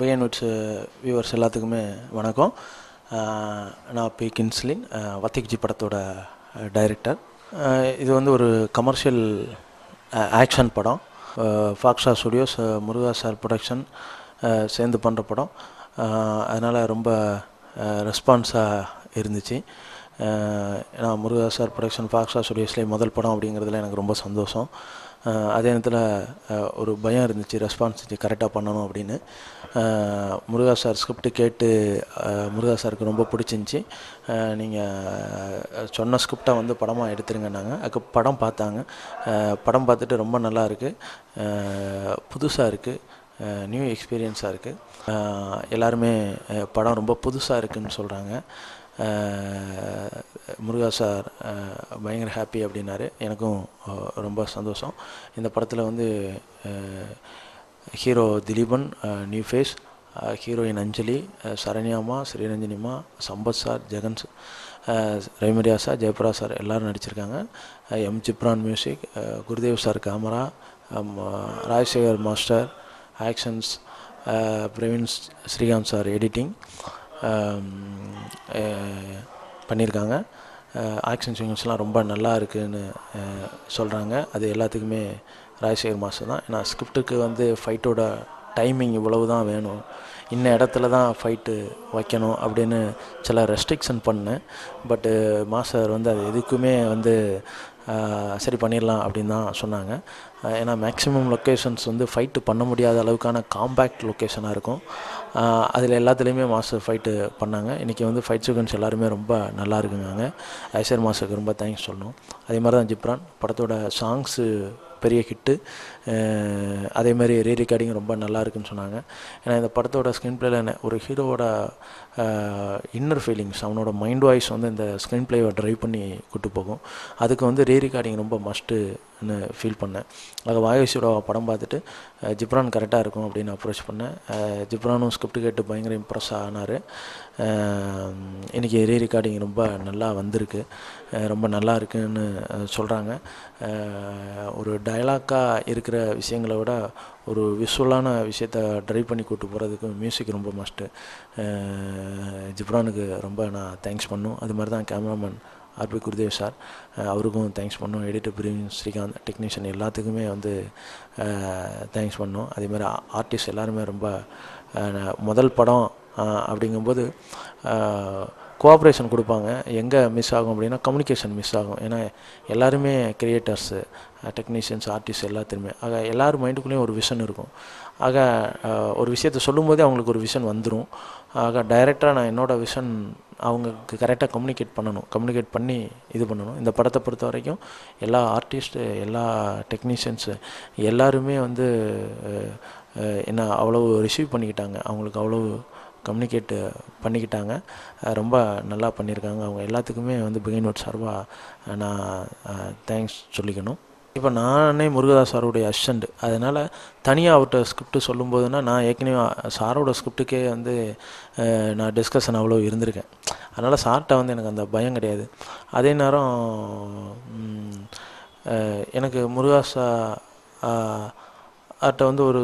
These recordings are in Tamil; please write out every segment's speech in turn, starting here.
விஎன்வுட்ஸ் வியூவர்ஸ் எல்லாத்துக்குமே வணக்கம் நான் பி கின்ஸ்லின் வத்திக்ஜி படத்தோட டைரக்டர் இது வந்து ஒரு கமர்ஷியல் ஆக்ஷன் படம் ஃபாக்ஸா ஸ்டுடியோஸ் முருகா சார் ப்ரொடக்ஷன் சேர்ந்து பண்ணுற படம் அதனால் ரொம்ப ரெஸ்பான்ஸாக இருந்துச்சு ஏன்னா முருகா சார் ப்ரொடக்ஷன் ஃபாக்ஸா ஸ்டுடியோஸ்லேயே முதல் படம் அப்படிங்கிறதுல எனக்கு ரொம்ப சந்தோஷம் அதே நேரத்தில் ஒரு பயம் இருந்துச்சு ரெஸ்பான்ஸ் கரெக்டாக பண்ணணும் அப்படின்னு முருகா சார் ஸ்கிரிப்டு கேட்டு முருகா சாருக்கு ரொம்ப பிடிச்சிருந்துச்சி நீங்கள் சொன்ன ஸ்கிரிப்டாக வந்து படமாக எடுத்துருங்கன்னாங்க அதுக்கு படம் பார்த்தாங்க படம் பார்த்துட்டு ரொம்ப நல்லா இருக்குது புதுசாக இருக்குது நியூ எக்ஸ்பீரியன்ஸாக இருக்குது எல்லாருமே படம் ரொம்ப புதுசாக இருக்குதுன்னு சொல்கிறாங்க முருகா சார் பயங்கர ஹாப்பி அப்படின்னாரு எனக்கும் ரொம்ப சந்தோஷம் இந்த படத்தில் வந்து hero Dileepan new face heroine Anjali சரண்யாமா ஸ்ரீரஞ்சனிமா Sampath sir Jagan Ravi Mariya sir Jayaprakash sir எல்லோரும் நடிச்சிருக்காங்க M Ghibran music Gurudev sir camera Rajasekar master actions Praveen Srikanth sir editing பண்ணியிருக்காங்க ஆக்ஷன் சீக்வன்ஸ்லாம் ரொம்ப நல்லா இருக்குதுன்னு சொல்கிறாங்க அது எல்லாத்துக்குமே ராஜசேகர் மாஸ்டர் தான் ஏன்னா ஸ்கிரிப்டுக்கு வந்து ஃபைட்டோட டைமிங் இவ்வளவு தான் வேணும் இன்ன இடத்துல தான் ஃபைட்டு வைக்கணும் அப்படின்னு சில ரெஸ்ட்ரிக்ஷன் பண்ணேன் பட்டு மாஸ்டர் வந்து அது எதுக்குமே வந்து சரி பண்ணிடலாம் அப்படின்னு தான் சொன்னாங்க ஏன்னா மேக்ஸிமம் லொக்கேஷன்ஸ் வந்து ஃபைட்டு பண்ண முடியாத அளவுக்கான காம்பேக்ட் லொக்கேஷனாக இருக்கும் அதில் எல்லாத்துலேயுமே மாஸ்டர் ஃபைட்டு பண்ணாங்க இன்றைக்கி வந்து ஃபைட் சீக்வன்ஸ் எல்லாருமே ரொம்ப நல்லா இருக்குங்க ஐசர் மாஸ்டருக்கு ரொம்ப தேங்க்ஸ் சொல்லணும் அதே மாதிரி தான் ஜிப்ரான் படத்தோட சாங்ஸு பெரிய ஹிட்டு அதே மாதிரி ரீ ரெக்கார்டிங் ரொம்ப நல்லா இருக்குன்னு சொன்னாங்க ஏன்னா இந்த படத்தோட ஸ்க்ரீன் பிளேல ஒரு ஹீரோவோட இன்னர் ஃபீலிங்ஸ் அவனோட மைண்ட் வாய்ஸ் வந்து இந்த ஸ்க்ரீன் பிளேவை ட்ரைவ் பண்ணி கூட்டு போகும் அதுக்கு வந்து ரீ ரெக்கார்டிங் ரொம்ப மஸ்ட்டு ஃபீல் பண்ணேன் அது வாயுஷோட படம் பார்த்துட்டு ஜிப்ரான் கரெக்டாக இருக்கும் அப்படின்னு அப்ரோச் பண்ணேன் ஜிப்ரானும் ஸ்கிரிப்ட் கேட்டு பயங்கர இம்ப்ரெஸ் ஆனார் இன்றைக்கி ரீ ரெக்கார்டிங் ரொம்ப நல்லா வந்திருக்கு ரொம்ப நல்லா இருக்குன்னு சொல்கிறாங்க ஒரு டயலாக்காக இருக்கிற விஷயங்களை விட ஒரு விஷுவலான விஷயத்த ட்ரைவ் பண்ணி கூட்டு போகிறதுக்கு மியூசிக் ரொம்ப மஸ்ட்டு ஜிப்ரானுக்கு ரொம்ப நான் தேங்க்ஸ் பண்ணும் அது மாதிரி தான் கேமராமேன் ஆர்பி குருதேவ் சார் அவருக்கும் தேங்க்ஸ் பண்ணோம் எடிட்டர் பிரிவின் ஸ்ரீகாந்த் டெக்னீஷியன் எல்லாத்துக்குமே வந்து தேங்க்ஸ் பண்ணோம் அதேமாதிரி ஆர்டிஸ்ட் எல்லாருமே ரொம்ப முதல் படம் அப்படிங்கும்போது கோஆப்ரேஷன் கொடுப்பாங்க எங்கே மிஸ் ஆகும் அப்படின்னா கம்யூனிகேஷன் மிஸ் ஆகும் ஏன்னா எல்லாருமே கிரியேட்டர்ஸு டெக்னீஷியன்ஸ் ஆர்டிஸ்ட் எல்லாத்துலேயுமே ஆக எல்லார் மைண்டுக்குள்ளேயும் ஒரு விஷன் இருக்கும் ஆக ஒரு விஷயத்தை சொல்லும்போதே அவங்களுக்கு ஒரு விஷன் வந்துடும் ஆக டைரக்டாக நான் என்னோடய விஷன் அவங்களுக்கு கரெக்டாக கம்யூனிகேட் பண்ணணும் கம்யூனிகேட் பண்ணி இது பண்ணணும் இந்த படத்தை பொறுத்த வரைக்கும் எல்லா ஆர்டிஸ்ட்டு எல்லா டெக்னீஷியன்ஸு எல்லாருமே வந்து என்ன அவ்வளோ ரிசீவ் பண்ணிக்கிட்டாங்க அவங்களுக்கு அவ்வளோ கம்யூனிகேட்டு பண்ணிக்கிட்டாங்க ரொம்ப நல்லா பண்ணியிருக்காங்க அவங்க எல்லாத்துக்குமே வந்து நோட் சார்பாக நான் தேங்க்ஸ் சொல்லிக்கணும் இப்போ நானே முருகதாஸ் சாருடைய அசிஸ்டண்ட் அதனால் தனியாக அவர்கிட்ட ஸ்கிரிப்ட் சொல்லும்போதுனா நான் ஏற்கனவே சாரோட ஸ்கிரிப்டுக்கே வந்து நான் டிஸ்கஷன் அவ்வளோ இருந்திருக்கேன் அதனால் சார்கிட்ட வந்து எனக்கு அந்த பயம் கிடையாது அதே நேரம் எனக்கு முருகாசா அவர்கிட்ட வந்து ஒரு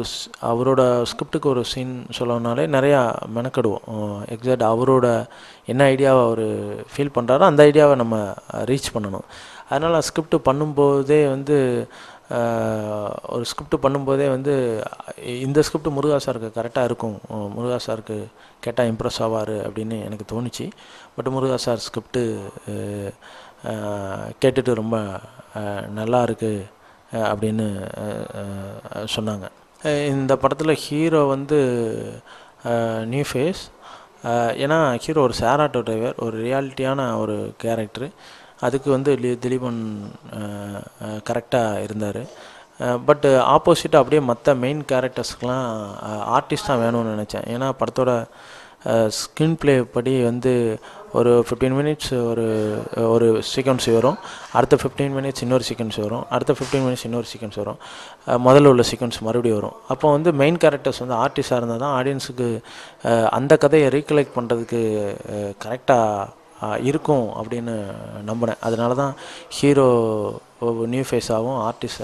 அவரோட ஸ்கிரிப்டுக்கு ஒரு சீன் சொல்லணுனாலே நிறையா மெனக்கெடுவோம் எக்ஸாக்ட் அவரோட என்ன ஐடியாவை அவர் ஃபீல் பண்ணுறாரோ அந்த ஐடியாவை நம்ம ரீச் பண்ணணும் அதனால் ஸ்கிரிப்ட் பண்ணும்போதே வந்து ஒரு ஸ்கிரிப்ட் பண்ணும்போதே வந்து இந்த ஸ்கிரிப்ட் முருகா சாருக்கு கரெக்டாக இருக்கும் முருகா சாருக்கு கேட்டால் இம்ப்ரெஸ் ஆவார் அப்படின்னு எனக்கு தோணுச்சு பட் முருகா சார் ஸ்கிரிப்டு கேட்டுட்டு ரொம்ப நல்லா இருக்குது அப்படின்னு சொன்னாங்க இந்த படத்தில் ஹீரோ வந்து நியூ ஃபேஸ் ஏன்னா ஹீரோ ஒரு சேர் ஆட்டோ டிரைவர் ஒரு ரியாலிட்டியான ஒரு கேரக்டரு அதுக்கு வந்து திலீபன் கரெக்டாக இருந்தார் பட்டு ஆப்போசிட்டாக அப்படியே மற்ற மெயின் கேரக்டர்ஸ்க்கெலாம் ஆர்டிஸ்ட்டாக வேணும்னு நினச்சேன் ஏன்னா படத்தோட ஸ்க்ரீன் ப்ளே படி வந்து ஒரு ஃபிஃப்டீன் மினிட்ஸ் ஒரு ஒரு சீக்வன்ஸ் வரும் அடுத்த ஃபிஃப்டீன் மினிட்ஸ் இன்னொரு சீக்வன்ஸ் வரும் அடுத்த ஃபிஃப்டீன் மினிட்ஸ் இன்னொரு சீக்வன்ஸ் வரும் முதல்ல உள்ள சீக்வன்ஸ் மறுபடியும் வரும் அப்போ வந்து மெயின் கேரக்டர்ஸ் வந்து ஆர்டிஸ்டாக இருந்தால் தான் ஆடியன்ஸுக்கு அந்த கதையை ரீகலெக்ட் பண்ணுறதுக்கு கரெக்டாக இருக்கும் அப்படின்னு நம்பினேன் அதனால தான் ஹீரோ நியூ ஃபேஸாகவும் ஆர்டிஸ்ட்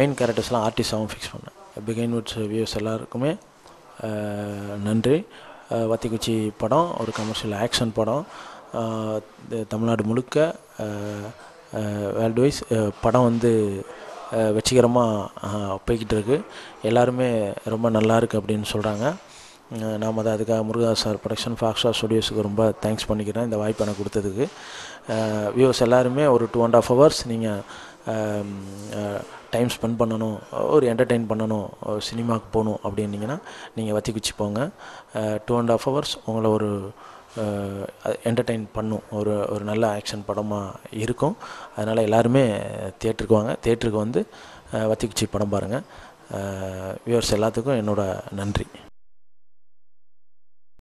மெயின் கேரக்டர்ஸ்லாம் ஆர்டிஸ்டாகவும் ஃபிக்ஸ் பண்ணேன் பிகைன் விட்ஸ் வியூஸ் எல்லாருக்குமே நன்றி வத்திக்குச்சி படம் ஒரு கமர்ஷியல் ஆக்ஷன் படம் தமிழ்நாடு முழுக்க வேர்ல்டுவைஸ் படம் வந்து வெற்றிகரமாக போய்கிட்டு இருக்கு எல்லாருமே ரொம்ப நல்லா இருக்குது அப்படின்னு சொல்கிறாங்க நாம் அதை அதுக்காக முருகா சார் ப்ரொடக்ஷன் ஃபாக்ஸ்டார் ஸ்டுடியோஸுக்கு ரொம்ப தேங்க்ஸ் பண்ணிக்கிறேன் இந்த வாய்ப்பு எனக்கு கொடுத்ததுக்கு வியூஸ் எல்லாருமே ஒரு டூ அண்ட் ஆஃப் ஹவர்ஸ் நீங்கள் டைம் ஸ்பெண்ட் பண்ணணும் ஒரு என்டர்டெயின் பண்ணணும் சினிமாவுக்கு போகணும் அப்படின்னீங்கன்னா நீங்கள் வத்தி குச்சி போங்க டூ அண்ட் ஆஃப் ஹவர்ஸ் உங்களை ஒரு என்டர்டெயின் பண்ணும் ஒரு ஒரு நல்ல ஆக்ஷன் படமாக இருக்கும் அதனால் எல்லாருமே தேட்டருக்கு வாங்க தேட்டருக்கு வந்து வத்தி குச்சி படம் பாருங்கள் வியூவர்ஸ் எல்லாத்துக்கும் என்னோடய நன்றி